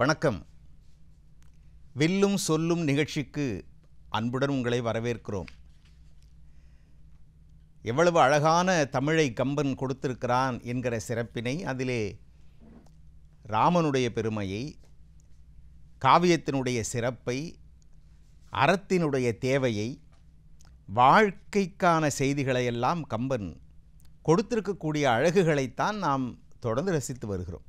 வணக்கம் வில்லும் சொல்லும் நிகழ்ச்சிக்கு அன்புடன் உங்களை வரவேற்கிறோம் எவ்வளவு அழகான தமிழை கம்பன் கொடுத்திருக்கிறான் என்கிற சிறப்பினை அதிலே ராமனுடைய பெருமையை காவியத்தினுடைய சிறப்பை அறத்தினுடைய தேவையை வாழ்க்கைக்கான செய்திகளையெல்லாம் கம்பன் கொடுத்திருக்கக்கூடிய அழகுகளைத்தான் நாம் தொடர்ந்து ரசித்து வருகிறோம்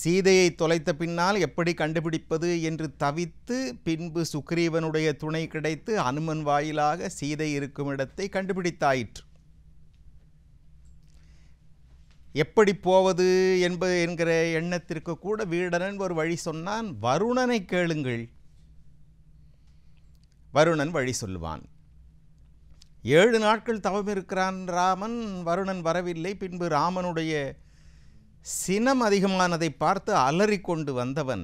சீதையை தொலைத்த பின்னால் எப்படி கண்டுபிடிப்பது என்று தவித்து பின்பு சுக்ரீவனுடைய துணை கிடைத்து அனுமன் வாயிலாக சீதை இருக்கும் இடத்தை கண்டுபிடித்தாயிற்று எப்படி போவது என்பது என்கிற எண்ணத்திற்கு கூட வீடனன் ஒரு வழி சொன்னான் வருணனை கேளுங்கள் வருணன் வழி சொல்லுவான் ஏழு நாட்கள் தவம் இருக்கிறான் ராமன் வருணன் வரவில்லை பின்பு ராமனுடைய சினம் அதிகமானதை பார்த்து அலறிக்கொண்டு வந்தவன்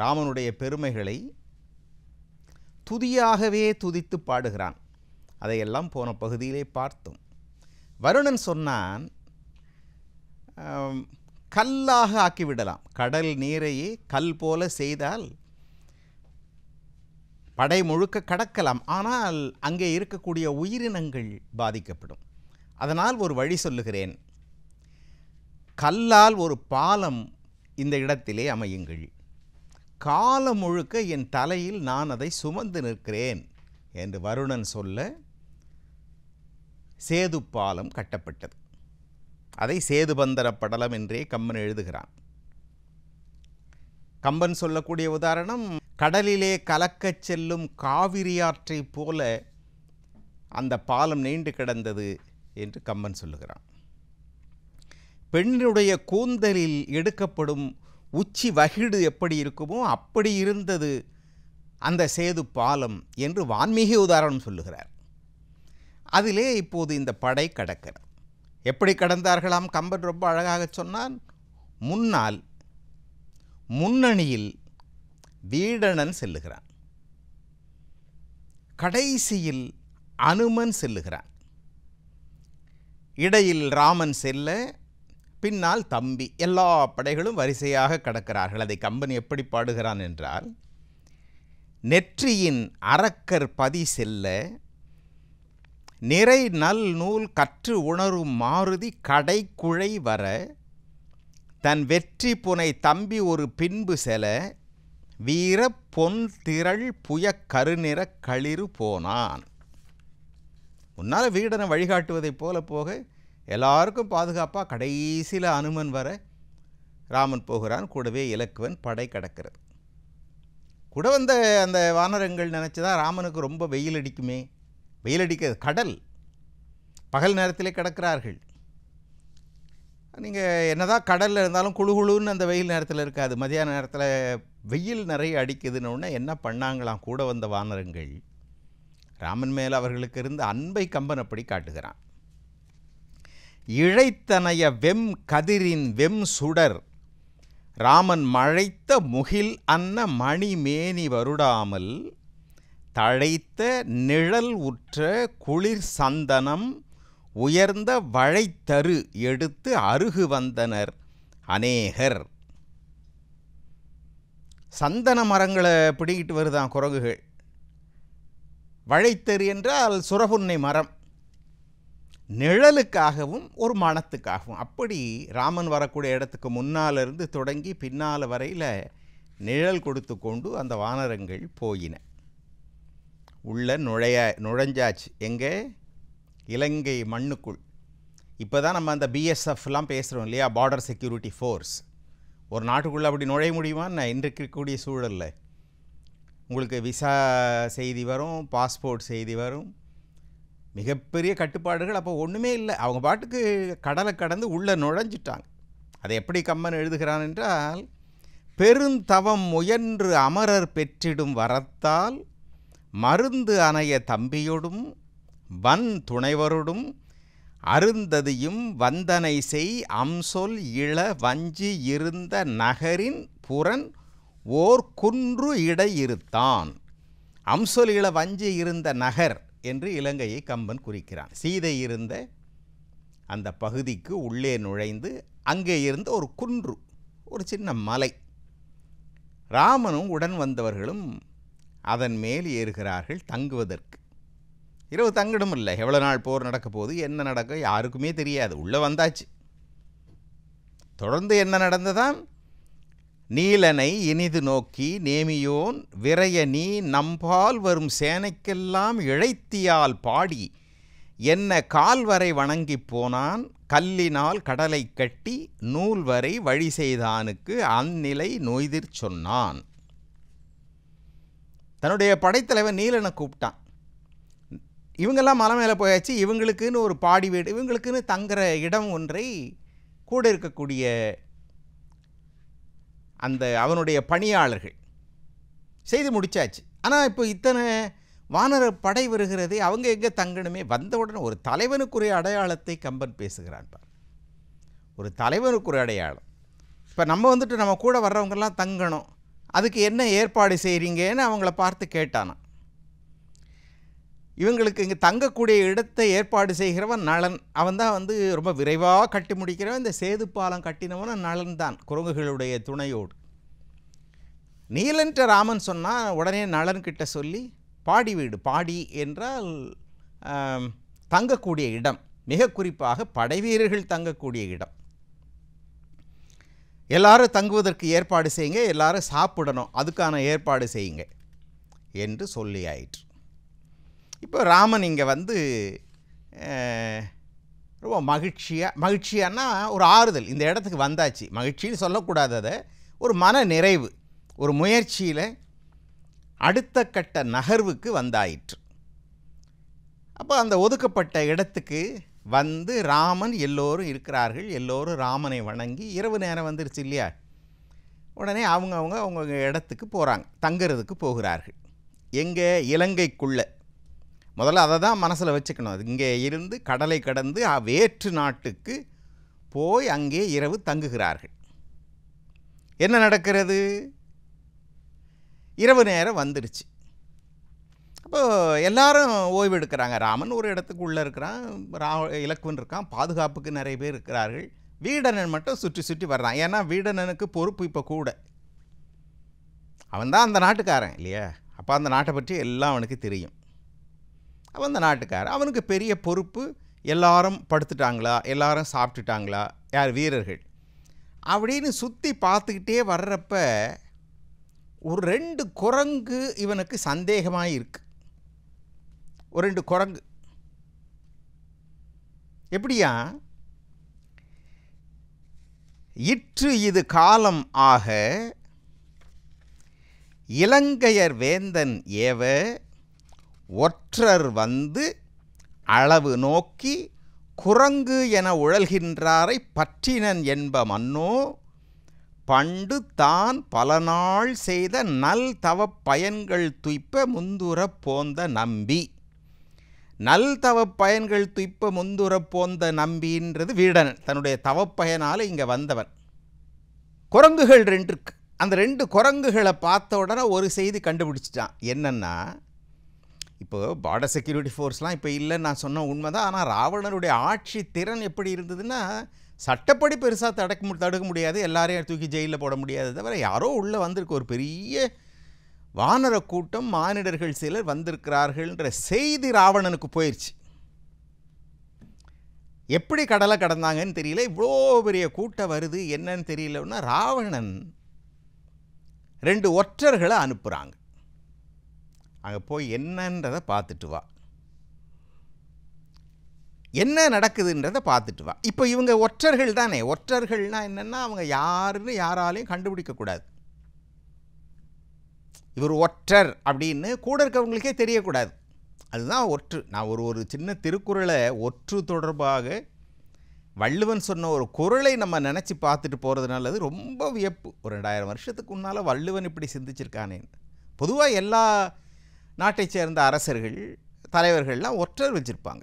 ராமனுடைய பெருமைகளை துதியாகவே துதித்து பாடுகிறான் அதையெல்லாம் போன பகுதியிலே பார்த்தோம் வருணன் சொன்னான் கல்லாக ஆக்கிவிடலாம் கடல் நீரையே கல் போல செய்தால் படை முழுக்க கடக்கலாம் ஆனால் அங்கே இருக்கக்கூடிய உயிரினங்கள் பாதிக்கப்படும் அதனால் ஒரு வழி சொல்லுகிறேன் கல்லால் ஒரு பாலம் இந்த இடத்திலே அமையுங்கள் காலம் முழுக்க என் தலையில் நான் அதை சுமந்து நிற்கிறேன் என்று வருணன் சொல்ல சேது பாலம் கட்டப்பட்டது அதை பந்தர படலம் என்றே கம்பன் எழுதுகிறான் கம்பன் சொல்லக்கூடிய உதாரணம் கடலிலே கலக்கச் செல்லும் காவிரியாற்றைப் போல அந்த பாலம் நீண்டு கிடந்தது என்று கம்பன் சொல்லுகிறான் பெண்ணினுடைய கூந்தலில் எடுக்கப்படும் உச்சி வகிடு எப்படி இருக்குமோ அப்படி இருந்தது அந்த சேது பாலம் என்று வான்மீகி உதாரணம் சொல்லுகிறார் அதிலே இப்போது இந்த படை கடக்கிறது எப்படி கடந்தார்களாம் கம்பன் ரொம்ப அழகாக சொன்னான் முன்னால் முன்னணியில் வீடணன் செல்லுகிறான் கடைசியில் அனுமன் செல்லுகிறான் இடையில் ராமன் செல்ல பின்னால் தம்பி எல்லா படைகளும் வரிசையாக கடக்கிறார்கள் அதை கம்பன் எப்படி பாடுகிறான் என்றால் நெற்றியின் அறக்கர் பதி செல்ல நிறை நல் நூல் கற்று உணரும் மாருதி கடைக்குழை வர தன் வெற்றி புனை தம்பி ஒரு பின்பு செல வீர பொன் திரள் புய கருநிற களிறு போனான் உன்னால் வீடனை வழிகாட்டுவதைப் போல போக எல்லாருக்கும் பாதுகாப்பாக கடைசியில் அனுமன் வர ராமன் போகிறான் கூடவே இலக்குவன் படை கிடக்கிறது கூட வந்த அந்த வானரங்கள் நினச்சி தான் ராமனுக்கு ரொம்ப வெயில் அடிக்குமே வெயில் அடிக்கிறது கடல் பகல் நேரத்திலே கிடக்கிறார்கள் நீங்கள் என்னதான் கடலில் இருந்தாலும் குழு குழுன்னு அந்த வெயில் நேரத்தில் இருக்காது மதியான நேரத்தில் வெயில் நிறைய அடிக்குதுன்னு என்ன பண்ணாங்களாம் கூட வந்த வானரங்கள் ராமன் மேல் அவர்களுக்கு இருந்த அன்பை கம்பன் அப்படி காட்டுகிறான் இழைத்தனைய வெம் கதிரின் வெம் சுடர் ராமன் மழைத்த முகில் அன்ன மணிமேனி வருடாமல் தழைத்த நிழல் உற்ற குளிர் சந்தனம் உயர்ந்த வழைத்தரு எடுத்து அருகு வந்தனர் அநேகர் சந்தன மரங்களை பிடிக்கிட்டு வருதான் குரங்குகள் வழைத்தரு என்றால் சுரபுன்னை மரம் நிழலுக்காகவும் ஒரு மனத்துக்காகவும் அப்படி ராமன் வரக்கூடிய இடத்துக்கு முன்னாலிருந்து தொடங்கி பின்னால் வரையில் நிழல் கொடுத்து கொண்டு அந்த வானரங்கள் போயின உள்ள நுழைய நுழைஞ்சாச்சு எங்கே இலங்கை மண்ணுக்குள் இப்போ தான் நம்ம அந்த பிஎஸ்எஃப்லாம் பேசுகிறோம் இல்லையா பார்டர் செக்யூரிட்டி ஃபோர்ஸ் ஒரு நாட்டுக்குள்ளே அப்படி நுழைய முடியுமான்னு இன்றைக்கு இருக்கக்கூடிய சூழலில் உங்களுக்கு விசா செய்தி வரும் பாஸ்போர்ட் செய்தி வரும் மிகப்பெரிய கட்டுப்பாடுகள் அப்போ ஒன்றுமே இல்லை அவங்க பாட்டுக்கு கடலை கடந்து உள்ளே நுழைஞ்சிட்டாங்க அதை எப்படி கம்மன் எழுதுகிறான் என்றால் பெருந்தவம் முயன்று அமரர் பெற்றிடும் வரத்தால் மருந்து அணைய தம்பியொடும் வன் துணைவரோடும் அருந்ததியும் வந்தனை செய் அம்சொல் இள வஞ்சி இருந்த நகரின் புறன் ஓர் குன்று இடையிருத்தான் அம்சொல் இள வஞ்சி இருந்த நகர் என்று இலங்கையை கம்பன் குறிக்கிறான் சீதை இருந்த அந்த பகுதிக்கு உள்ளே நுழைந்து அங்கே இருந்த ஒரு குன்று ஒரு சின்ன மலை ராமனும் உடன் வந்தவர்களும் அதன் மேல் ஏறுகிறார்கள் தங்குவதற்கு இரவு தங்கிடும் இல்லை எவ்வளோ நாள் போர் நடக்க போது என்ன நடக்க யாருக்குமே தெரியாது உள்ளே வந்தாச்சு தொடர்ந்து என்ன நடந்ததான் நீலனை இனிது நோக்கி நேமியோன் விரைய நீ நம்பால் வரும் சேனைக்கெல்லாம் இழைத்தியால் பாடி என்ன கால்வரை வணங்கிப் போனான் கல்லினால் கடலை கட்டி நூல் வரை வழி செய்தானுக்கு அந்நிலை நொய்திற் சொன்னான் தன்னுடைய படைத்தலைவன் நீலனை கூப்பிட்டான் இவங்கெல்லாம் மலை மேலே போயாச்சு இவங்களுக்குன்னு ஒரு பாடி வீடு இவங்களுக்குன்னு தங்குற இடம் ஒன்றை கூட இருக்கக்கூடிய அந்த அவனுடைய பணியாளர்கள் செய்து முடித்தாச்சு ஆனால் இப்போ இத்தனை வானர படை வருகிறதே அவங்க எங்கே தங்கணுமே வந்தவுடனே ஒரு தலைவனுக்குரிய அடையாளத்தை கம்பன் பேசுகிறான் ஒரு தலைவனுக்குரிய அடையாளம் இப்போ நம்ம வந்துட்டு நம்ம கூட வர்றவங்கெல்லாம் தங்கணும் அதுக்கு என்ன ஏற்பாடு செய்கிறீங்கன்னு அவங்கள பார்த்து கேட்டானான் இவங்களுக்கு இங்கே தங்கக்கூடிய இடத்தை ஏற்பாடு செய்கிறவன் நலன் அவன் தான் வந்து ரொம்ப விரைவாக கட்டி முடிக்கிறவன் இந்த சேது பாலம் கட்டினவனும் நலன் தான் குரங்குகளுடைய துணையோடு நீலன்ற ராமன் சொன்னால் உடனே நலன்கிட்ட சொல்லி பாடி வீடு பாடி என்றால் தங்கக்கூடிய இடம் மிக குறிப்பாக படைவீரர்கள் தங்கக்கூடிய இடம் எல்லாரும் தங்குவதற்கு ஏற்பாடு செய்யுங்க எல்லாரும் சாப்பிடணும் அதுக்கான ஏற்பாடு செய்யுங்க என்று சொல்லி ஆயிற்று இப்போ ராமன் இங்கே வந்து ரொம்ப மகிழ்ச்சியாக மகிழ்ச்சியானா ஒரு ஆறுதல் இந்த இடத்துக்கு வந்தாச்சு மகிழ்ச்சின்னு சொல்லக்கூடாது அதை ஒரு மன நிறைவு ஒரு முயற்சியில் அடுத்த கட்ட நகர்வுக்கு வந்தாயிற்று அப்போ அந்த ஒதுக்கப்பட்ட இடத்துக்கு வந்து ராமன் எல்லோரும் இருக்கிறார்கள் எல்லோரும் ராமனை வணங்கி இரவு நேரம் வந்துருச்சு இல்லையா உடனே அவங்கவுங்க அவங்கவுங்க அவங்க இடத்துக்கு போகிறாங்க தங்கிறதுக்கு போகிறார்கள் எங்கே இலங்கைக்குள்ளே முதல்ல அதை தான் மனசில் வச்சுக்கணும் அது இங்கே இருந்து கடலை கடந்து வேற்று நாட்டுக்கு போய் அங்கே இரவு தங்குகிறார்கள் என்ன நடக்கிறது இரவு நேரம் வந்துடுச்சு அப்போ எல்லாரும் ஓய்வு எடுக்கிறாங்க ராமன் ஒரு இடத்துக்கு உள்ளே இருக்கிறான் ரா இலக்குவன் இருக்கான் பாதுகாப்புக்கு நிறைய பேர் இருக்கிறார்கள் வீடனன் மட்டும் சுற்றி சுற்றி வர்றான் ஏன்னா வீடனனுக்கு பொறுப்பு இப்போ கூட அவன் தான் அந்த நாட்டுக்காரன் இல்லையா அப்போ அந்த நாட்டை பற்றி எல்லாம் அவனுக்கு தெரியும் அவன் அந்த நாட்டுக்காரர் அவனுக்கு பெரிய பொறுப்பு எல்லாரும் படுத்துட்டாங்களா எல்லாரும் சாப்பிட்டுட்டாங்களா யார் வீரர்கள் அப்படின்னு சுற்றி பார்த்துக்கிட்டே வர்றப்ப ஒரு ரெண்டு குரங்கு இவனுக்கு சந்தேகமாக இருக்கு ஒரு ரெண்டு குரங்கு எப்படியா இற்று இது காலம் ஆக இலங்கையர் வேந்தன் ஏவ ஒற்றர் வந்து அளவு நோக்கி குரங்கு என உழல்கின்றாரை பற்றினன் என்ப மன்னோ பண்டு தான் பல நாள் செய்த நல் தவ பயன்கள் துய்ப்ப முந்துர போந்த நம்பி நல் தவ பயன்கள் துய்ப்ப முந்துர போந்த நம்பின்றது வீடன் தன்னுடைய தவப்பயனால் இங்கே வந்தவன் குரங்குகள் ரெண்டு அந்த ரெண்டு குரங்குகளை பார்த்த உடனே ஒரு செய்தி கண்டுபிடிச்சிட்டான் என்னென்னா இப்போ பார்டர் செக்யூரிட்டி ஃபோர்ஸ்லாம் இப்போ இல்லைன்னு நான் சொன்ன உண்மை தான் ஆனால் ராவணனுடைய ஆட்சி திறன் எப்படி இருந்ததுன்னா சட்டப்படி பெருசாக தடுக்க தடுக்க முடியாது எல்லாரையும் தூக்கி ஜெயிலில் போட முடியாது தவிர யாரோ உள்ளே வந்திருக்கு ஒரு பெரிய வானர கூட்டம் மானிடர்கள் சிலர் வந்திருக்கிறார்கள்ன்ற செய்தி ராவணனுக்கு போயிடுச்சு எப்படி கடலை கடந்தாங்கன்னு தெரியல இவ்வளோ பெரிய கூட்டம் வருது என்னன்னு தெரியலன்னா ராவணன் ரெண்டு ஒற்றர்களை அனுப்புகிறாங்க அங்கே போய் என்னன்றதை பார்த்துட்டு வா என்ன நடக்குதுன்றதை பார்த்துட்டு வா இப்போ இவங்க ஒற்றர்கள் தானே ஒற்றர்கள்னால் என்னென்னா அவங்க யாருன்னு யாராலையும் கண்டுபிடிக்கக்கூடாது இவர் ஒற்றர் அப்படின்னு கூட இருக்கவங்களுக்கே தெரியக்கூடாது அதுதான் ஒற்று நான் ஒரு ஒரு சின்ன திருக்குறளை ஒற்று தொடர்பாக வள்ளுவன் சொன்ன ஒரு குரலை நம்ம நினச்சி பார்த்துட்டு போகிறது நல்லது ரொம்ப வியப்பு ஒரு ரெண்டாயிரம் வருஷத்துக்கு முன்னால் வள்ளுவன் இப்படி சிந்திச்சிருக்கானேன்னு பொதுவாக எல்லா நாட்டைச் சேர்ந்த அரசர்கள் தலைவர்கள்லாம் ஒற்றர் வச்சுருப்பாங்க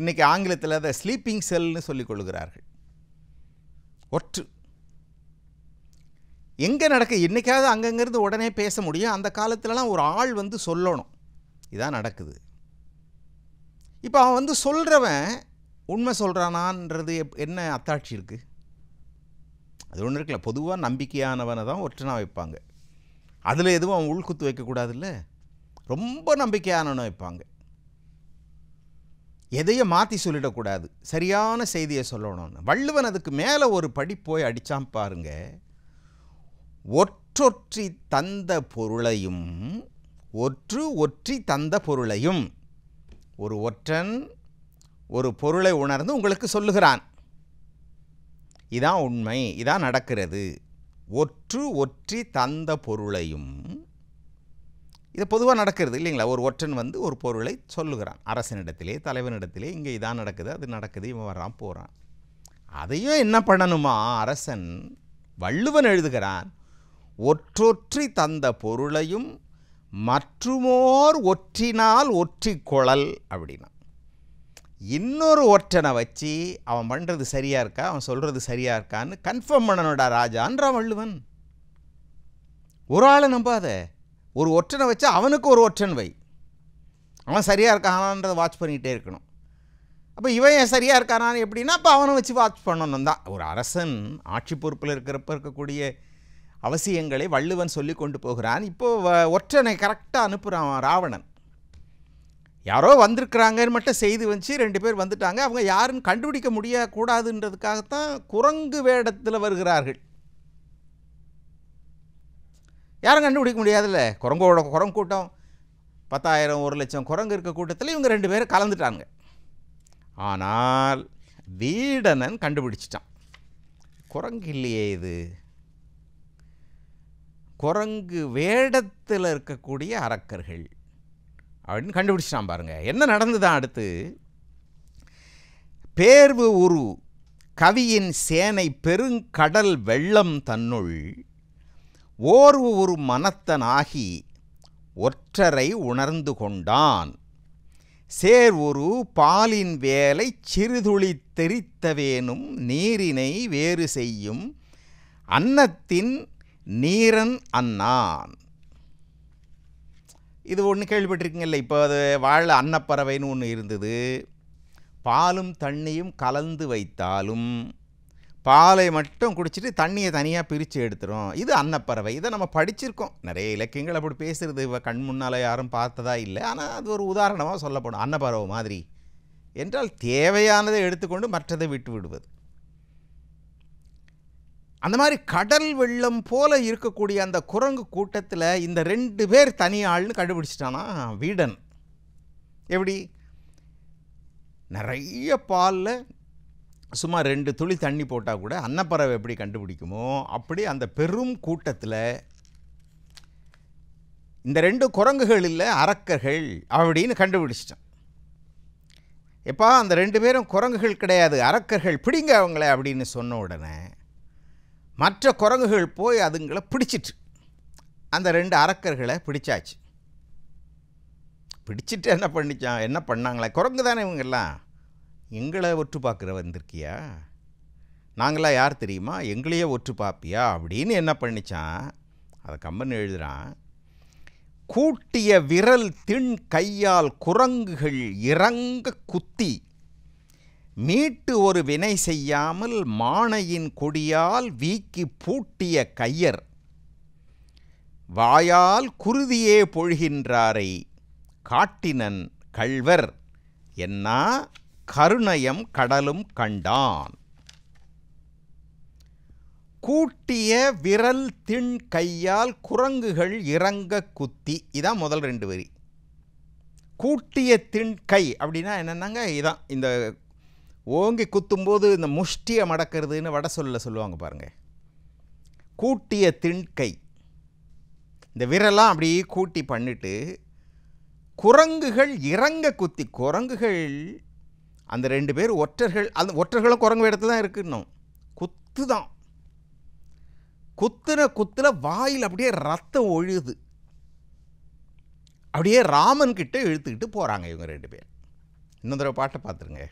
இன்றைக்கி ஆங்கிலத்தில் அதை ஸ்லீப்பிங் செல்னு சொல்லிக் கொள்கிறார்கள் ஒற்று எங்கே நடக்க என்றைக்காவது அங்கங்கேருந்து உடனே பேச முடியும் அந்த காலத்திலலாம் ஒரு ஆள் வந்து சொல்லணும் இதான் நடக்குது இப்போ அவன் வந்து சொல்கிறவன் உண்மை சொல்கிறானான்றது எப் என்ன அத்தாட்சி இருக்குது அது ஒன்றும் இருக்குல்ல பொதுவாக நம்பிக்கையானவனை தான் ஒற்றுனா வைப்பாங்க அதில் எதுவும் அவன் உள்குத்து வைக்கக்கூடாதுல்ல ரொம்ப நம்பிக்கையான வைப்பாங்க எதையும் மாற்றி சொல்லிடக்கூடாது சரியான செய்தியை சொல்லணும்னு வள்ளுவன் அதுக்கு மேலே ஒரு படி போய் அடித்தான் பாருங்க ஒற்றொற்றி தந்த பொருளையும் ஒற்று ஒற்றி தந்த பொருளையும் ஒரு ஒற்றன் ஒரு பொருளை உணர்ந்து உங்களுக்கு சொல்லுகிறான் இதான் உண்மை இதான் நடக்கிறது ஒற்று ஒற்றி தந்த பொருளையும் இது பொதுவாக நடக்கிறது இல்லைங்களா ஒரு ஒற்றன் வந்து ஒரு பொருளை சொல்லுகிறான் அரசனிடத்திலே தலைவனிடத்திலே இங்கே இதான் நடக்குது அது நடக்குது இவன் வரான் போகிறான் அதையும் என்ன பண்ணணுமா அரசன் வள்ளுவன் எழுதுகிறான் ஒற்றொற்றி தந்த பொருளையும் மற்றுமோர் ஒற்றினால் ஒற்றி குழல் அப்படின்னா இன்னொரு ஒற்றனை வச்சு அவன் பண்ணுறது சரியாக இருக்கா அவன் சொல்கிறது சரியாக இருக்கான்னு கன்ஃபார்ம் பண்ணனோட ராஜான்றான் வள்ளுவன் ஒரு ஆளை நம்பாத ஒரு ஒற்றனை வச்சா அவனுக்கு ஒரு ஒற்றன் வை அவன் சரியாக இருக்கானான்றதை வாட்ச் பண்ணிக்கிட்டே இருக்கணும் அப்போ இவன் சரியாக இருக்கானான்னு எப்படின்னா அப்போ அவனை வச்சு வாட்ச் பண்ணணும் தான் ஒரு அரசன் ஆட்சி பொறுப்பில் இருக்கிறப்ப இருக்கக்கூடிய அவசியங்களை வள்ளுவன் சொல்லி கொண்டு போகிறான் இப்போது ஒற்றனை கரெக்டாக அனுப்புகிறான் ராவணன் யாரோ வந்திருக்கிறாங்கன்னு மட்டும் செய்து வச்சு ரெண்டு பேர் வந்துட்டாங்க அவங்க யாருன்னு கண்டுபிடிக்க முடியக்கூடாதுன்றதுக்காகத்தான் குரங்கு வேடத்தில் வருகிறார்கள் யாரும் கண்டுபிடிக்க முடியாதுல்ல குரங்கோட குரங்கு கூட்டம் பத்தாயிரம் ஒரு லட்சம் குரங்கு இருக்க கூட்டத்தில் இவங்க ரெண்டு பேரும் கலந்துட்டாங்க ஆனால் வீடனன் கண்டுபிடிச்சிட்டான் குரங்கு இல்லையே இது குரங்கு வேடத்தில் இருக்கக்கூடிய அரக்கர்கள் அப்படின்னு கண்டுபிடிச்சிட்டான் பாருங்கள் என்ன நடந்துதான் அடுத்து பேர்வு உரு கவியின் சேனை பெருங்கடல் வெள்ளம் தன்னுள் ஓர்வு ஒரு மனத்தனாகி ஒற்றரை உணர்ந்து கொண்டான் சேர் ஒரு பாலின் வேலை சிறுதுளி தெரித்தவேனும் நீரினை வேறு செய்யும் அன்னத்தின் நீரன் அன்னான் இது ஒன்று கேள்விப்பட்டிருக்கீங்கல்ல இப்போ அது வாழ அன்னப்பறவைன்னு ஒன்று இருந்தது பாலும் தண்ணியும் கலந்து வைத்தாலும் பாலை மட்டும் குடிச்சிட்டு தண்ணியை தனியாக பிரித்து எடுத்துரும் இது அன்னப்பறவை இதை நம்ம படிச்சிருக்கோம் நிறைய இலக்கியங்கள் அப்படி பேசுகிறது இவ கண் முன்னால் யாரும் பார்த்ததா இல்லை ஆனால் அது ஒரு உதாரணமாக சொல்லப்படும் அன்னப்பறவை மாதிரி என்றால் தேவையானதை எடுத்துக்கொண்டு மற்றதை விட்டு விடுவது அந்த மாதிரி கடல் வெள்ளம் போல இருக்கக்கூடிய அந்த குரங்கு கூட்டத்தில் இந்த ரெண்டு பேர் தனி ஆள்னு கண்டுபிடிச்சிட்டானா வீடன் எப்படி நிறைய பாலில் சும்மா ரெண்டு துளி தண்ணி போட்டால் கூட அன்னப்பறவை எப்படி கண்டுபிடிக்குமோ அப்படி அந்த பெரும் கூட்டத்தில் இந்த ரெண்டு குரங்குகள் இல்லை அரக்கர்கள் அப்படின்னு கண்டுபிடிச்சிட்டேன் எப்பா அந்த ரெண்டு பேரும் குரங்குகள் கிடையாது அரக்கர்கள் பிடிங்க அவங்கள அப்படின்னு சொன்ன உடனே மற்ற குரங்குகள் போய் அதுங்களை பிடிச்சிட்டு அந்த ரெண்டு அரக்கர்களை பிடிச்சாச்சு பிடிச்சிட்டு என்ன பண்ணிச்சான் என்ன பண்ணாங்களே குரங்கு தானே இவங்கெல்லாம் எங்களை ஒற்று பார்க்குற வந்திருக்கியா நாங்களாம் யார் தெரியுமா எங்களையே ஒற்று பார்ப்பியா அப்படின்னு என்ன பண்ணிச்சான் அதை கம்பன் எழுதுகிறான் கூட்டிய விரல் திண் கையால் குரங்குகள் இறங்க குத்தி மீட்டு ஒரு வினை செய்யாமல் மானையின் கொடியால் வீக்கி பூட்டிய கையர் வாயால் குருதியே பொழுகின்றாரை காட்டினன் கள்வர் என்ன கருணயம் கடலும் கண்டான் கூட்டிய விரல் திண் கையால் குரங்குகள் இறங்க குத்தி இதான் முதல் ரெண்டு வரி கூட்டிய திண் கை அப்படின்னா என்னென்னாங்க இதான் இந்த ஓங்கி குத்தும்போது இந்த முஷ்டியை மடக்கிறதுன்னு வட சொல்ல சொல்லுவாங்க பாருங்கள் கூட்டிய திண்கை இந்த விரலாம் அப்படி கூட்டி பண்ணிட்டு குரங்குகள் இறங்க குத்தி குரங்குகள் அந்த ரெண்டு பேர் ஒற்றர்கள் அந்த ஒற்றர்களும் குரங்கு இடத்துல தான் இருக்குன்னும் குத்து தான் குத்துன குத்தில் வாயில் அப்படியே ரத்தம் ஒழுகுது அப்படியே ராமன் கிட்டே இழுத்துக்கிட்டு போகிறாங்க இவங்க ரெண்டு பேர் இன்னொரு தடவை பாட்டை பார்த்துருங்க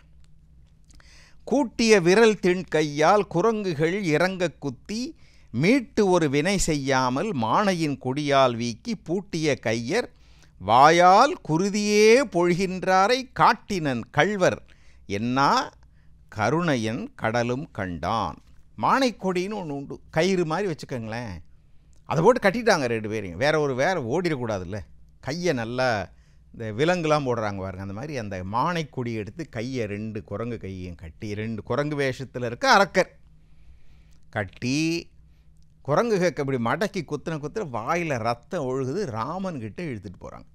கூட்டிய விரல் தின் கையால் குரங்குகள் இறங்க குத்தி மீட்டு ஒரு வினை செய்யாமல் மானையின் கொடியால் வீக்கி பூட்டிய கையர் வாயால் குருதியே பொழிகின்றாரை காட்டினன் கள்வர் என்ன கருணையன் கடலும் கண்டான் மானைக்கொடின்னு ஒன்று உண்டு கயிறு மாதிரி வச்சுக்கோங்களேன் அதை போட்டு கட்டிட்டாங்க ரெண்டு பேரையும் வேறு ஒரு வேறு ஓடிடக்கூடாதுல்ல கையை நல்லா இந்த விலங்குலாம் போடுறாங்க பாருங்க அந்த மாதிரி அந்த மானைக்கொடி எடுத்து கையை ரெண்டு குரங்கு கையையும் கட்டி ரெண்டு குரங்கு வேஷத்தில் இருக்க அரக்கர் கட்டி குரங்கு கேட்க இப்படி மடக்கி குத்துன குத்துற வாயில் ரத்தம் ஒழுகுது ராமன்கிட்ட இழுத்துட்டு போகிறாங்க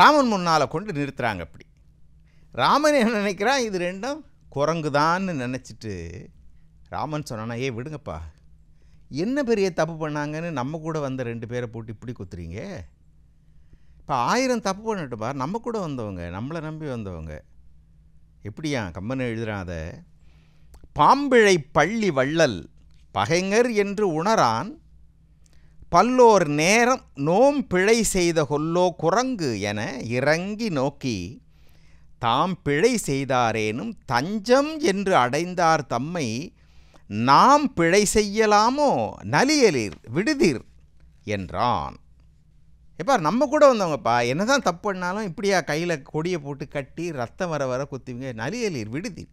ராமன் முன்னால் கொண்டு நிறுத்துகிறாங்க அப்படி ராமன் என்ன நினைக்கிறான் இது ரெண்டும் குரங்கு தான்னு நினச்சிட்டு ராமன் சொன்னானா ஏ விடுங்கப்பா என்ன பெரிய தப்பு பண்ணாங்கன்னு நம்ம கூட வந்த ரெண்டு பேரை போட்டு இப்படி குத்துறீங்க இப்போ ஆயிரம் தப்பு பண்ணட்டுப்பா நம்ம கூட வந்தவங்க நம்மளை நம்பி வந்தவங்க எப்படியா எழுதுறான் எழுதுறாத பாம்பிழை பள்ளி வள்ளல் பகைஞர் என்று உணரான் பல்லோர் நேரம் நோம் பிழை செய்த கொல்லோ குரங்கு என இறங்கி நோக்கி தாம் பிழை செய்தாரேனும் தஞ்சம் என்று அடைந்தார் தம்மை நாம் பிழை செய்யலாமோ நலியலிர் விடுதிர் என்றான் எப்பார் நம்ம கூட வந்தவங்கப்பா என்ன தான் தப்பு பண்ணாலும் இப்படியா கையில் கொடியை போட்டு கட்டி ரத்தம் வர வர குத்துவீங்க நலியலிர் விடுதி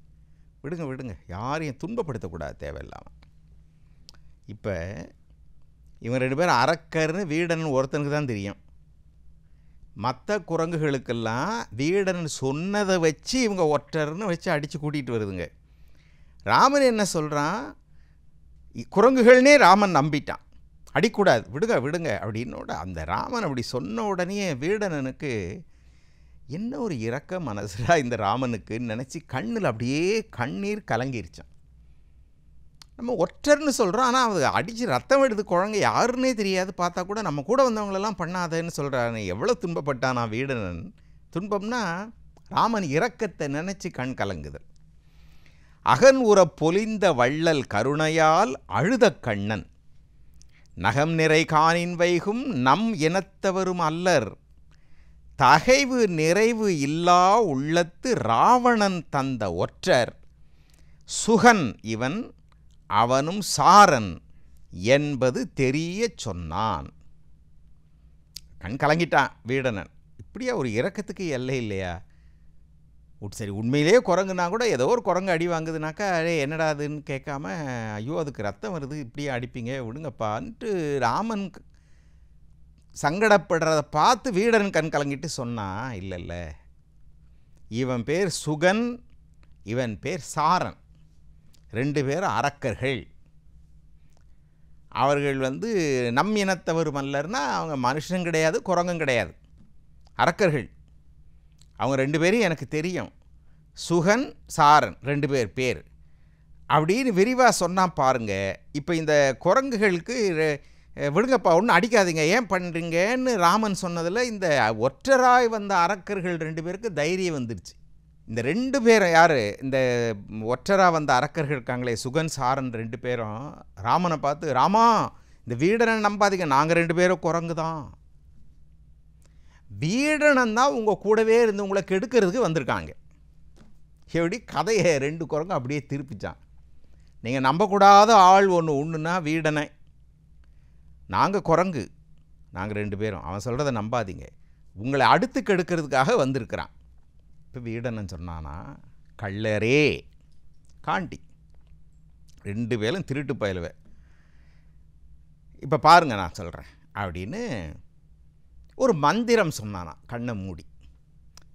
விடுங்க விடுங்க யாரையும் துன்பப்படுத்தக்கூடாது தேவையில்லாமல் இப்போ இவங்க ரெண்டு பேரும் அரக்கர்னு வீடன்னு ஒருத்தனுக்கு தான் தெரியும் மற்ற குரங்குகளுக்கெல்லாம் வீடன் சொன்னதை வச்சு இவங்க ஒற்றர்னு வச்சு அடித்து கூட்டிகிட்டு வருதுங்க ராமன் என்ன சொல்கிறான் குரங்குகள்னே ராமன் நம்பிட்டான் அடிக்கூடாது விடுங்க விடுங்க அப்படின்னோட அந்த ராமன் அப்படி சொன்ன உடனே வீடனனுக்கு என்ன ஒரு இறக்க மனசில் இந்த ராமனுக்கு நினச்சி கண்ணில் அப்படியே கண்ணீர் கலங்கிருச்சான் நம்ம ஒற்றர்னு சொல்கிறோம் ஆனால் அவங்க அடித்து ரத்தம் எடுத்து குழந்தை யாருன்னே தெரியாது பார்த்தா கூட நம்ம கூட வந்தவங்களெல்லாம் பண்ணாதேன்னு சொல்கிறாரு எவ்வளோ துன்பப்பட்டானா வீடனன் துன்பம்னா ராமன் இரக்கத்தை நினச்சி கண் கலங்குதல் அகன் உற பொலிந்த வள்ளல் கருணையால் அழுத கண்ணன் நகம் நிறை காணின் வைகும் நம் இனத்தவரும் அல்லர் தகைவு நிறைவு இல்லா உள்ளத்து ராவணன் தந்த ஒற்றர் சுகன் இவன் அவனும் சாரன் என்பது தெரிய சொன்னான் கண் கலங்கிட்டான் வீடனன் இப்படியா ஒரு இறக்கத்துக்கு எல்லை இல்லையா சரி உண்மையிலேயே குரங்குனா கூட ஏதோ ஒரு குரங்கு அடி வாங்குதுனாக்கா அடே என்னடா அதுன்னு கேட்காம ஐயோ அதுக்கு ரத்தம் வருது இப்படியே அடிப்பீங்க விடுங்கப்பான்ட்டு ராமன் சங்கடப்படுறத பார்த்து வீடன் கண் கலங்கிட்டு சொன்னான் இல்லை இல்லை இவன் பேர் சுகன் இவன் பேர் சாரன் ரெண்டு பேரும் அரக்கர்கள் அவர்கள் வந்து நம் இனத்தவர் மல்லர்னால் அவங்க மனுஷனும் கிடையாது குரங்கும் கிடையாது அரக்கர்கள் அவங்க ரெண்டு பேரும் எனக்கு தெரியும் சுகன் சாரன் ரெண்டு பேர் பேர் அப்படின்னு விரிவாக சொன்னால் பாருங்கள் இப்போ இந்த குரங்குகளுக்கு விடுங்கப்பா ஒன்றும் அடிக்காதீங்க ஏன் பண்ணுறீங்கன்னு ராமன் சொன்னதில் இந்த ஒற்றராய் வந்த அரக்கர்கள் ரெண்டு பேருக்கு தைரியம் வந்துடுச்சு இந்த ரெண்டு பேரும் யார் இந்த ஒற்றராக வந்த அரக்கர்கள் இருக்காங்களே சுகன் சாரன் ரெண்டு பேரும் ராமனை பார்த்து ராமா இந்த வீடனை நம்பாதீங்க நாங்கள் ரெண்டு பேரும் குரங்கு தான் வீடனன் தான் உங்கள் கூடவே இருந்து உங்களை கெடுக்கிறதுக்கு வந்திருக்காங்க எப்படி கதையை ரெண்டு குரங்கு அப்படியே திருப்பிச்சான் நீங்கள் நம்பக்கூடாத ஆள் ஒன்று ஒன்றுனா வீடனை நாங்கள் குரங்கு நாங்கள் ரெண்டு பேரும் அவன் சொல்கிறத நம்பாதீங்க உங்களை அடுத்து கெடுக்கிறதுக்காக வந்திருக்கிறான் இப்போ வீடன்னு சொன்னானா கள்ளரே காண்டி ரெண்டு பேரும் திருட்டு பயிலுவே இப்போ பாருங்க நான் சொல்கிறேன் அப்படின்னு ஒரு மந்திரம் சொன்னானா கண்ணை மூடி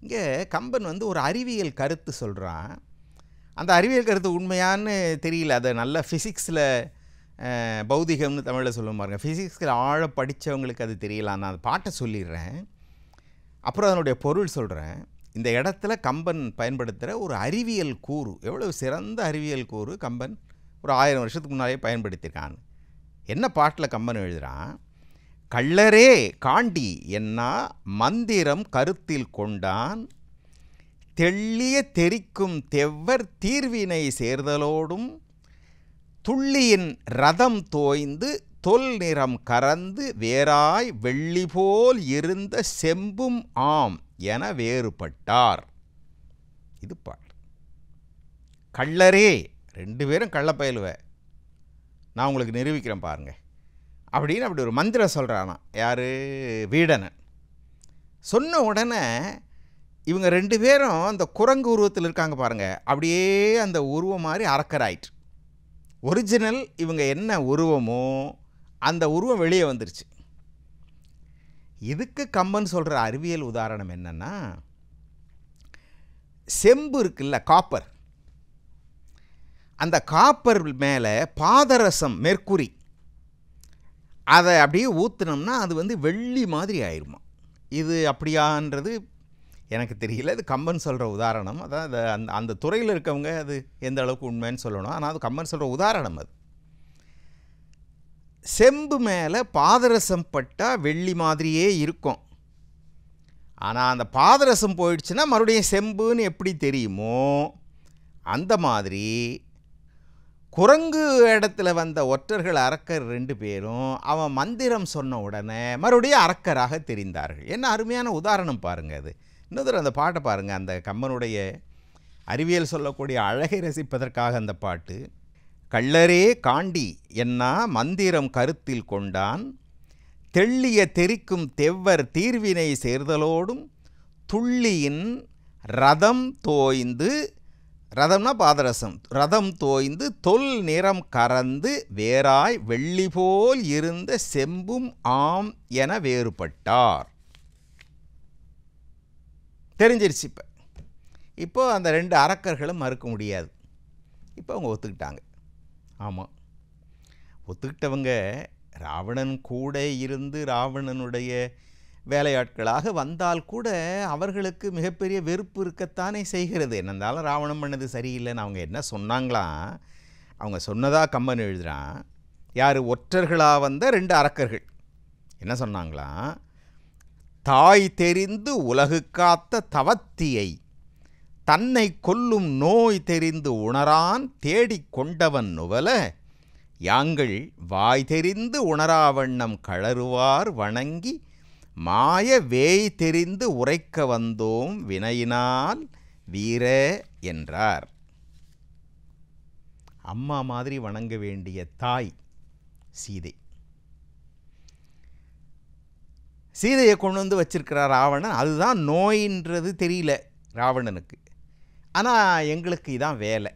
இங்கே கம்பன் வந்து ஒரு அறிவியல் கருத்து சொல்கிறான் அந்த அறிவியல் கருத்து உண்மையான்னு தெரியல அதை நல்ல ஃபிசிக்ஸில் பௌதிகம்னு தமிழில் சொல்ல பாருங்கள் ஃபிசிக்ஸில் ஆழ படித்தவங்களுக்கு அது தெரியல நான் அந்த பாட்டை சொல்லிடுறேன் அப்புறம் அதனுடைய பொருள் சொல்கிறேன் இந்த இடத்துல கம்பன் பயன்படுத்துகிற ஒரு அறிவியல் கூறு எவ்வளோ சிறந்த அறிவியல் கூறு கம்பன் ஒரு ஆயிரம் வருஷத்துக்கு முன்னாலே பயன்படுத்தியிருக்கான் என்ன பாட்டில் கம்பன் எழுதுகிறான் கள்ளரே காண்டி என்ன மந்திரம் கருத்தில் கொண்டான் தெள்ளிய தெரிக்கும் தெவ்வர் தீர்வினை சேர்தலோடும் துள்ளியின் ரதம் தோய்ந்து தொல் நிறம் கறந்து வேறாய் வெள்ளி போல் இருந்த செம்பும் ஆம் என வேறுபட்டார் இது பாட்டு கள்ளரே ரெண்டு பேரும் கள்ள நான் உங்களுக்கு நிரூபிக்கிறேன் பாருங்கள் அப்படின்னு அப்படி ஒரு மந்திரம் சொல்கிறானா யார் வீடனன் சொன்ன உடனே இவங்க ரெண்டு பேரும் அந்த குரங்கு உருவத்தில் இருக்காங்க பாருங்கள் அப்படியே அந்த உருவம் மாதிரி அரக்கராயிற்று ஒரிஜினல் இவங்க என்ன உருவமோ அந்த உருவம் வெளியே வந்துருச்சு இதுக்கு கம்மன் சொல்கிற அறிவியல் உதாரணம் என்னென்னா செம்பு இருக்குல்ல காப்பர் அந்த காப்பர் மேலே பாதரசம் மெர்க்குரி அதை அப்படியே ஊற்றுனோம்னா அது வந்து வெள்ளி மாதிரி ஆயிடுமா இது அப்படியான்றது எனக்கு தெரியல இது கம்பன் சொல்கிற உதாரணம் அதான் அந்த அந்த துறையில் இருக்கவங்க அது எந்த அளவுக்கு உண்மைன்னு சொல்லணும் ஆனால் அது கம்பன் சொல்கிற உதாரணம் அது செம்பு மேலே பாதரசம் பட்டால் வெள்ளி மாதிரியே இருக்கும் ஆனால் அந்த பாதரசம் போயிடுச்சுன்னா மறுபடியும் செம்புன்னு எப்படி தெரியுமோ அந்த மாதிரி குரங்கு இடத்துல வந்த ஒற்றர்கள் அரக்கர் ரெண்டு பேரும் அவன் மந்திரம் சொன்ன உடனே மறுபடியும் அரக்கராக தெரிந்தார்கள் என்ன அருமையான உதாரணம் பாருங்கள் அது இன்னொரு அந்த பாட்டை பாருங்கள் அந்த கம்மனுடைய அறிவியல் சொல்லக்கூடிய அழகை ரசிப்பதற்காக அந்த பாட்டு கள்ளரே காண்டி என்னா மந்திரம் கருத்தில் கொண்டான் தெள்ளிய தெரிக்கும் தெவ்வர் தீர்வினை சேர்தலோடும் துள்ளியின் ரதம் தோய்ந்து ரதம்னா பாதரசம் ரதம் தோய்ந்து தொல் நிறம் கறந்து வேறாய் வெள்ளி போல் இருந்த செம்பும் ஆம் என வேறுபட்டார் தெரிஞ்சிருச்சு இப்போ இப்போது அந்த ரெண்டு அரக்கர்களும் மறுக்க முடியாது இப்போ அவங்க ஒத்துக்கிட்டாங்க ஆமாம் ஒத்துக்கிட்டவங்க ராவணன் கூட இருந்து ராவணனுடைய வேலையாட்களாக வந்தால் கூட அவர்களுக்கு மிகப்பெரிய வெறுப்பு இருக்கத்தானே செய்கிறது என்னந்தாலும் ராவணம் பண்ணது சரியில்லைன்னு அவங்க என்ன சொன்னாங்களாம் அவங்க சொன்னதாக கம்மன் எழுதுகிறான் யார் ஒற்றர்களாக வந்த ரெண்டு அரக்கர்கள் என்ன சொன்னாங்களாம் தாய் தெரிந்து உலகு காத்த தவத்தியை தன்னை கொல்லும் நோய் தெரிந்து உணரான் தேடிக் கொண்டவன் நுவல யாங்கள் வாய் தெரிந்து உணராவண்ணம் கழறுவார் வணங்கி மாய வேய் தெரிந்து உரைக்க வந்தோம் வினையினால் வீர என்றார் அம்மா மாதிரி வணங்க வேண்டிய தாய் சீதை சீதையை கொண்டு வந்து வச்சிருக்கிறார் ராவணன் அதுதான் நோயின்றது தெரியல ராவணனுக்கு ஆனால் எங்களுக்கு இதான் வேலை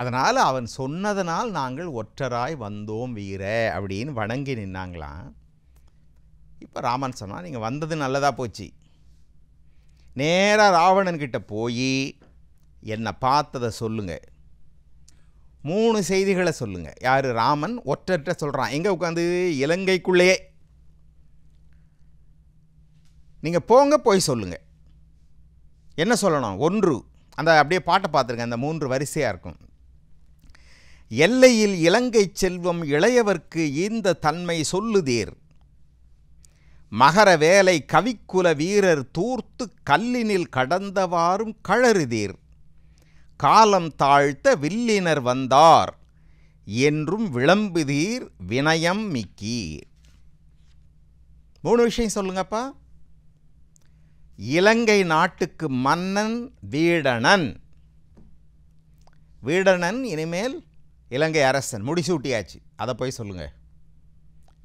அதனால் அவன் சொன்னதனால் நாங்கள் ஒற்றராய் வந்தோம் வீர அப்படின்னு வணங்கி நின்னாங்களாம் இப்போ ராமன் சொன்னால் நீங்கள் வந்தது நல்லதாக போச்சு நேராக ராவணன்கிட்ட போய் என்னை பார்த்ததை சொல்லுங்கள் மூணு செய்திகளை சொல்லுங்கள் யார் ராமன் ஒற்றற்ற சொல்கிறான் எங்கே உட்காந்து இலங்கைக்குள்ளேயே நீங்கள் போங்க போய் சொல்லுங்கள் என்ன சொல்லணும் ஒன்று அந்த அப்படியே பாட்டை பார்த்துருக்கேன் அந்த மூன்று வரிசையாக இருக்கும் எல்லையில் இலங்கை செல்வம் இளையவர்க்கு ஈந்த தன்மை சொல்லுதீர் மகர வேலை கவிக்குல வீரர் தூர்த்து கல்லினில் கடந்தவாறும் கழறுதீர் காலம் தாழ்த்த வில்லினர் வந்தார் என்றும் விளம்புதீர் வினயம் மிக்கீர் மூணு விஷயம் சொல்லுங்கப்பா இலங்கை நாட்டுக்கு மன்னன் வீடணன் வீடணன் இனிமேல் இலங்கை அரசன் முடிசூட்டியாச்சு அதை போய் சொல்லுங்கள்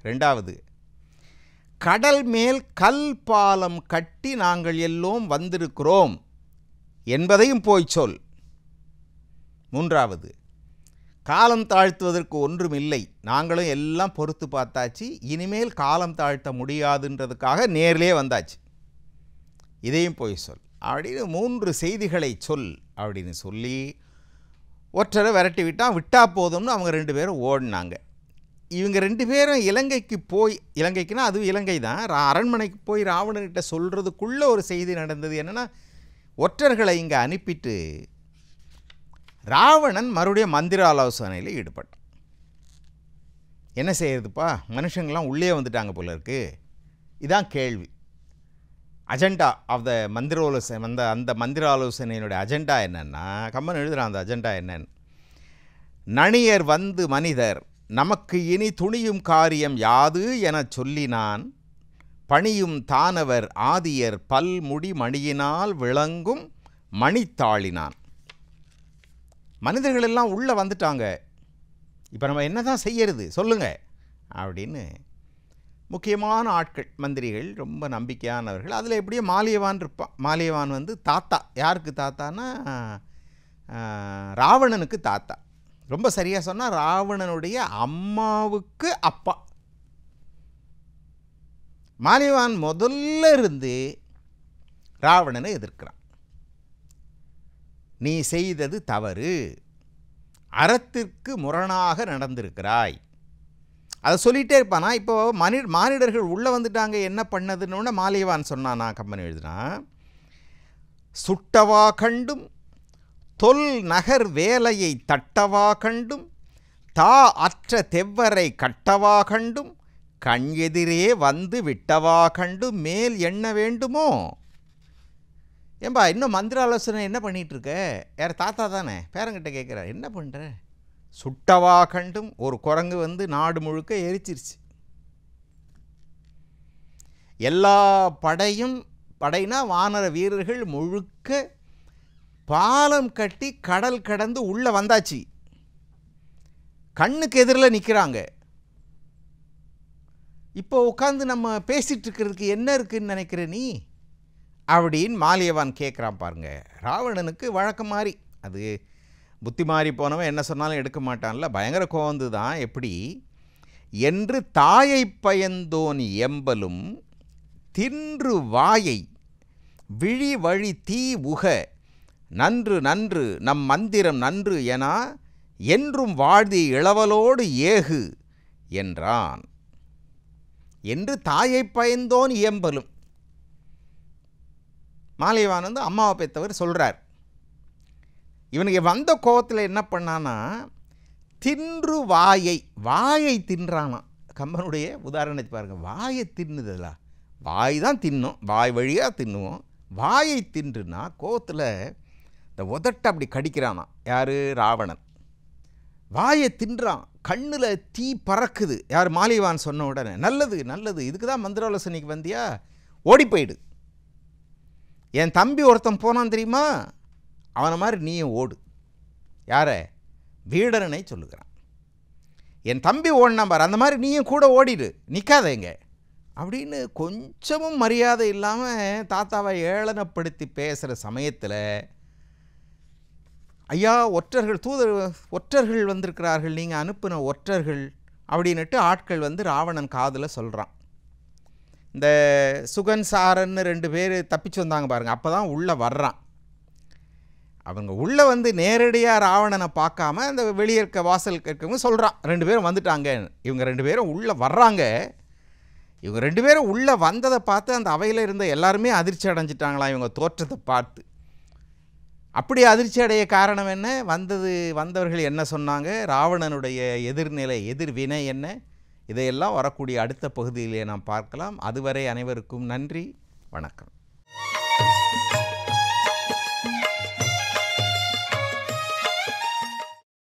ரெண்டாவது கடல் மேல் கல் பாலம் கட்டி நாங்கள் எல்லோம் வந்திருக்கிறோம் என்பதையும் போய் சொல் மூன்றாவது காலம் தாழ்த்துவதற்கு ஒன்றும் இல்லை நாங்களும் எல்லாம் பொறுத்து பார்த்தாச்சு இனிமேல் காலம் தாழ்த்த முடியாதுன்றதுக்காக நேர்லேயே வந்தாச்சு இதையும் போய் சொல் அப்படின்னு மூன்று செய்திகளை சொல் அப்படின்னு சொல்லி ஒற்றரை விரட்டி விட்டான் விட்டா போதும்னு அவங்க ரெண்டு பேரும் ஓடினாங்க இவங்க ரெண்டு பேரும் இலங்கைக்கு போய் இலங்கைக்குன்னா அதுவும் இலங்கை தான் அரண்மனைக்கு போய் ராவணர்கிட்ட சொல்கிறதுக்குள்ளே ஒரு செய்தி நடந்தது என்னென்னா ஒற்றர்களை இங்கே அனுப்பிட்டு ராவணன் மறுபடியும் மந்திர ஆலோசனையில் ஈடுபட்டான் என்ன செய்கிறதுப்பா மனுஷங்கள்லாம் உள்ளே வந்துட்டாங்க போல இருக்குது இதான் கேள்வி அஜெண்டா ஆஃப் த ஆலோசனை அந்த அந்த மந்திர ஆலோசனையினுடைய அஜெண்டா என்னென்னா கம்மன் எழுதுகிறான் அந்த அஜெண்டா என்னன்னு நணியர் வந்து மனிதர் நமக்கு இனி துணியும் காரியம் யாது எனச் சொல்லினான் பணியும் தானவர் ஆதியர் பல்முடி மணியினால் விளங்கும் மணித்தாளினான் மனிதர்களெல்லாம் உள்ளே வந்துட்டாங்க இப்போ நம்ம என்ன தான் செய்யறது சொல்லுங்கள் அப்படின்னு முக்கியமான ஆட்கள் மந்திரிகள் ரொம்ப நம்பிக்கையானவர்கள் அதில் எப்படியோ மாலியவான் இருப்பான் மாலியவான் வந்து தாத்தா யாருக்கு தாத்தானா ராவணனுக்கு தாத்தா ரொம்ப சரியாக சொன்னால் ராவணனுடைய அம்மாவுக்கு அப்பா மாலியவான் முதல்ல இருந்து ராவணனை எதிர்க்கிறான் நீ செய்தது தவறு அறத்திற்கு முரணாக நடந்திருக்கிறாய் அதை சொல்லிகிட்டே இருப்பானா இப்போ மனி மானிடர்கள் உள்ளே வந்துட்டாங்க என்ன பண்ணதுன்னு சொன்னா நான் கம்பெனி எழுதுனா சுட்டவா கண்டும் தொல் நகர் வேலையை தட்டவா கண்டும் தா அற்ற தெவ்வரை கட்டவா கண்டும் கண் எதிரே வந்து விட்டவா கண்டு மேல் எண்ண வேண்டுமோ ஏன்பா இன்னும் மந்திர ஆலோசனை என்ன பண்ணிகிட்ருக்க யார் தாத்தா தானே பேரங்கிட்ட கேட்குறாரு என்ன பண்ணுற சுட்டவா கண்டும் ஒரு குரங்கு வந்து நாடு முழுக்க எரிச்சிருச்சு எல்லா படையும் படைனா வானர வீரர்கள் முழுக்க பாலம் கட்டி கடல் கடந்து உள்ளே வந்தாச்சு கண்ணுக்கு எதிரில் நிற்கிறாங்க இப்போ உட்காந்து நம்ம பேசிகிட்டு இருக்கிறதுக்கு என்ன இருக்குதுன்னு நினைக்கிற நீ அப்படின்னு மாலியவான் கேட்குறான் பாருங்க ராவணனுக்கு வழக்கம் மாதிரி அது புத்தி மாறி போனவன் என்ன சொன்னாலும் எடுக்க மாட்டான்ல பயங்கர கோவந்து தான் எப்படி என்று தாயை பயந்தோன் எம்பலும் தின்று வாயை விழி வழி தீ உக நன்று நன்று நம் மந்திரம் நன்று என என்றும் வாழ்தி இளவலோடு ஏகு என்றான் என்று தாயை பயந்தோன் இயம்பலும் மாலைவான் வந்து அம்மாவை பெற்றவர் சொல்கிறார் இவனுக்கு வந்த கோபத்தில் என்ன பண்ணான்னா தின்று வாயை வாயை தின்றானாம் கம்பனுடைய உதாரணத்தை பாருங்கள் வாயை தின்னுதுல வாய் தான் தின்னும் வாய் வழியாக தின்னுவோம் வாயை தின்றுனா கோவத்தில் இந்த உதட்டை அப்படி கடிக்கிறானாம் யார் ராவணன் வாயை தின்றான் கண்ணில் தீ பறக்குது யார் மாலிவான் சொன்ன உடனே நல்லது நல்லது இதுக்கு தான் மந்திராலோசனைக்கு வந்தியா ஓடி போயிடு என் தம்பி ஒருத்தன் போனான் தெரியுமா அவனை மாதிரி நீயும் ஓடு யார வீடரனை சொல்லுகிறான் என் தம்பி ஓடினா பாரு அந்த மாதிரி நீயும் கூட ஓடிடு நிற்காத எங்க அப்படின்னு கொஞ்சமும் மரியாதை இல்லாமல் தாத்தாவை ஏளனப்படுத்தி பேசுகிற சமயத்தில் ஐயா ஒற்றர்கள் தூதர் ஒற்றர்கள் வந்திருக்கிறார்கள் நீங்கள் அனுப்பின ஒற்றர்கள் அப்படின்ட்டு ஆட்கள் வந்து ராவணன் காதில் சொல்கிறான் இந்த சுகன் சாரன்னு ரெண்டு பேர் தப்பிச்சு வந்தாங்க பாருங்கள் அப்போ தான் உள்ளே வர்றான் அவங்க உள்ளே வந்து நேரடியாக ராவணனை பார்க்காம அந்த வெளியே இருக்க வாசல் இருக்கவங்க சொல்கிறான் ரெண்டு பேரும் வந்துட்டாங்க இவங்க ரெண்டு பேரும் உள்ளே வர்றாங்க இவங்க ரெண்டு பேரும் உள்ளே வந்ததை பார்த்து அந்த அவையில் இருந்த எல்லாருமே அதிர்ச்சி அடைஞ்சிட்டாங்களா இவங்க தோற்றத்தை பார்த்து அப்படி அதிர்ச்சி அடைய காரணம் என்ன வந்தது வந்தவர்கள் என்ன சொன்னாங்க ராவணனுடைய எதிர்நிலை எதிர்வினை என்ன இதையெல்லாம் வரக்கூடிய அடுத்த பகுதியிலே நாம் பார்க்கலாம் அதுவரை அனைவருக்கும் நன்றி வணக்கம்